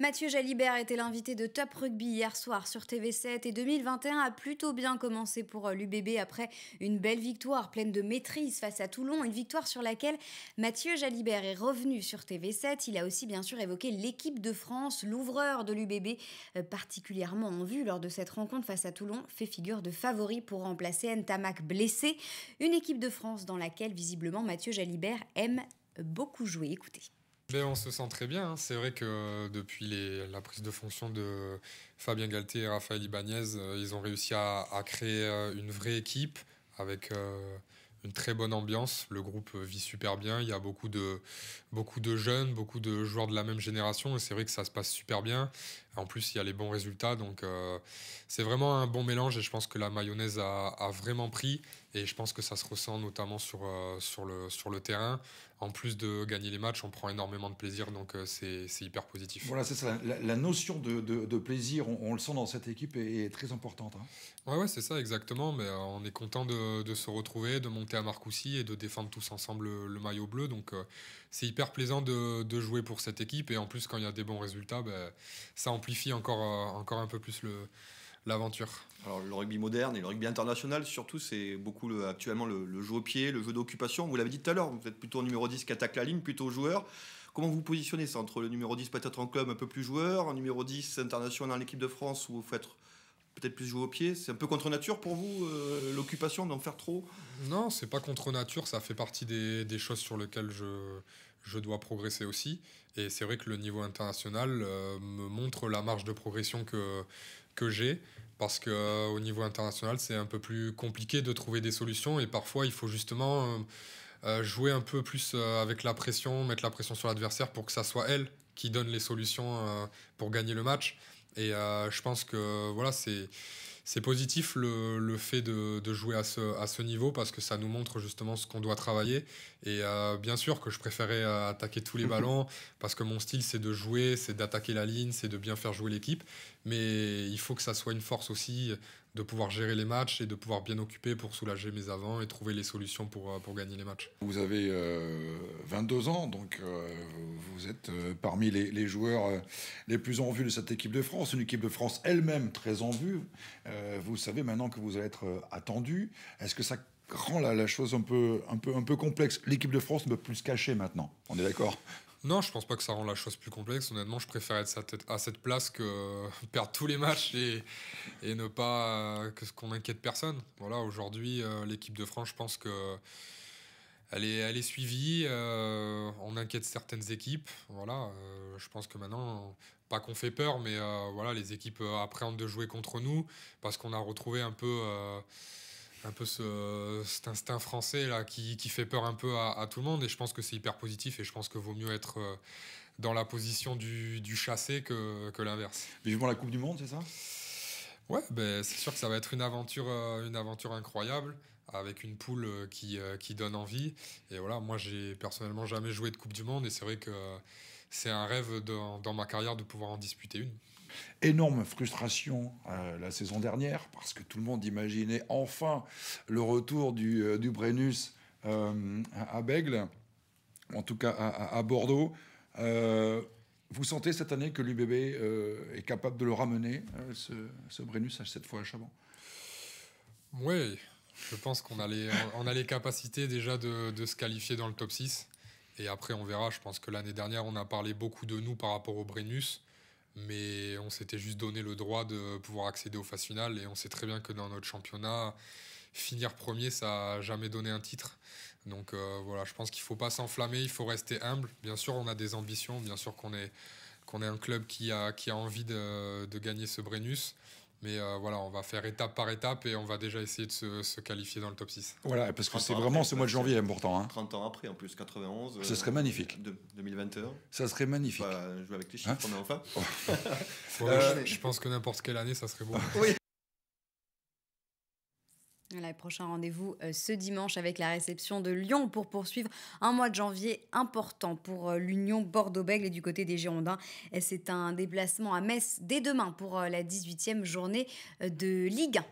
Mathieu Jalibert était l'invité de Top Rugby hier soir sur TV7 et 2021 a plutôt bien commencé pour euh, l'UBB après une belle victoire pleine de maîtrise face à Toulon, une victoire sur laquelle Mathieu Jalibert est revenu sur TV7. Il a aussi bien sûr évoqué l'équipe de France, l'ouvreur de l'UBB, euh, particulièrement en vue lors de cette rencontre face à Toulon, fait figure de favori pour remplacer Ntamak blessé, une équipe de France dans laquelle visiblement Mathieu Jalibert aime beaucoup jouer. Écoutez. Ben, on se sent très bien. Hein. C'est vrai que euh, depuis les, la prise de fonction de Fabien Galté et Raphaël Ibanez, euh, ils ont réussi à, créer euh, une vraie équipe avec une très bonne ambiance. Le groupe vit super bien. Il y a beaucoup de, beaucoup de jeunes, beaucoup de joueurs de la même génération. Et c'est vrai que ça se passe super bien. En plus, il y a les bons résultats. Donc, c'est vraiment un bon mélange. Et je pense que la mayonnaise a, vraiment pris. Et je pense que ça se ressent notamment sur, sur, le, sur le terrain en plus de gagner les matchs, on prend énormément de plaisir, donc euh, c'est hyper positif. Voilà, c'est ça. La, notion de, plaisir, on, le sent dans cette équipe, est, très importante. Hein. Ouais, c'est ça, exactement. Mais euh, on est content de, se retrouver, de monter à Marcoussi et de défendre tous ensemble le, maillot bleu. Donc euh, c'est hyper plaisant de, jouer pour cette équipe. Et en plus, quand il y a des bons résultats, ben, ça amplifie encore, encore un peu plus le l'aventure Alors le rugby moderne et le rugby international, surtout, c'est beaucoup actuellement le, jeu au pied, le jeu d'occupation. Vous l'avez dit tout à l'heure, vous êtes plutôt numéro 10 qui attaque la ligne, plutôt joueur. Comment vous positionnez ça entre le numéro 10 peut-être en club un peu plus joueur, numéro 10 international dans l'équipe de France où vous faites peut-être plus jouer au pied. C'est un peu contre nature pour vous, euh, l'occupation d'en faire trop Non, c'est pas contre nature. Ça fait partie des, des choses sur lesquelles je, je dois progresser aussi. Et c'est vrai que le niveau international euh, me montre la marge de progression que, que j'ai, parce qu'au euh, au niveau international, c'est un peu plus compliqué de trouver des solutions, et parfois, il faut justement euh, jouer un peu plus avec la pression, mettre la pression sur l'adversaire pour que ça soit elle qui donne les solutions pour gagner le match. Et je pense que voilà, c'est c'est positif le, fait de, jouer à ce, à ce niveau parce que ça nous montre justement ce qu'on doit travailler. Et euh, bien sûr que je préférais euh, attaquer tous les ballons parce que mon style c'est de jouer, c'est d'attaquer la ligne, c'est de bien faire jouer l'équipe. Mais il faut que ça soit une force aussi de pouvoir gérer les matchs et de pouvoir bien occuper pour soulager mes avants et trouver les solutions pour, euh, gagner les matchs. Vous avez 22 euh, ans, donc euh, vous êtes parmi les, joueurs les plus en vue de cette équipe de France, une équipe de France elle-même très en vue. vous savez maintenant que vous allez être attendu. Est-ce que ça rend la, la, chose un peu, un peu, un peu complexe L'équipe de France ne peut plus se cacher maintenant, on est d'accord non, je pense pas que ça rend la chose plus complexe. Honnêtement, je préfère être à cette place que euh, perdre tous les matchs et, et ne pas euh, que ce qu'on inquiète personne. Voilà, aujourd'hui, euh, l'équipe de France, je pense que elle est, elle est suivie. on inquiète certaines équipes. Voilà, je pense que maintenant, pas qu'on fait peur, mais voilà, les équipes appréhendent de jouer contre nous parce qu'on a retrouvé un peu un peu ce, cet instinct français là qui, fait peur un peu à, tout le monde et je pense que c'est hyper positif et je pense que vaut mieux être euh, dans la position du, du chassé que, que l'inverse. Vivement la Coupe du Monde, c'est ça Ouais, ben, c'est sûr que ça va être une aventure, euh, une aventure incroyable avec une poule euh, qui, euh, qui, donne envie. Et voilà, moi j'ai personnellement jamais joué de Coupe du Monde et c'est vrai que c'est un rêve dans, dans, ma carrière de pouvoir en disputer une. Énorme frustration la saison dernière parce que tout le monde imaginait enfin le retour du, du Brennus à Bègle, en tout cas à, à Bordeaux. Vous sentez cette année que l'UBB euh, est capable de le ramener, euh, ce, ce, Brennus, cette fois à Chabon Oui, je pense qu'on a, les, on a les capacités déjà de, de, se qualifier dans le top 6. Et après, on verra. Je pense que l'année dernière, on a parlé beaucoup de nous par rapport au Brennus, mais on s'était juste donné le droit de pouvoir accéder aux phases finales. Et on sait très bien que dans notre championnat, finir premier, ça n'a jamais donné un titre. Donc euh, voilà, je pense qu'il ne faut pas s'enflammer, il faut rester humble. Bien sûr, on a des ambitions, bien sûr qu'on est, qu'on est un club qui a, qui a envie de, gagner ce Brennus. Mais euh, voilà, on va faire étape par étape et on va déjà essayer de se, qualifier dans le top 6. Voilà, parce que c'est vraiment ce mois de janvier important. Hein, 30 hein. ans après, en plus, 91. Euh, ça serait magnifique. 2021. Bah, ça serait magnifique. jouer avec les hein chiffres, on est je, je, pense que n'importe quelle année, ça serait bon. oui prochain rendez-vous euh, ce dimanche avec la réception de Lyon pour poursuivre un mois de janvier important pour euh, l'Union Bordeaux-Bègle et du côté des Girondins. C'est un déplacement à Metz dès demain pour euh, la 18e journée de Ligue 1.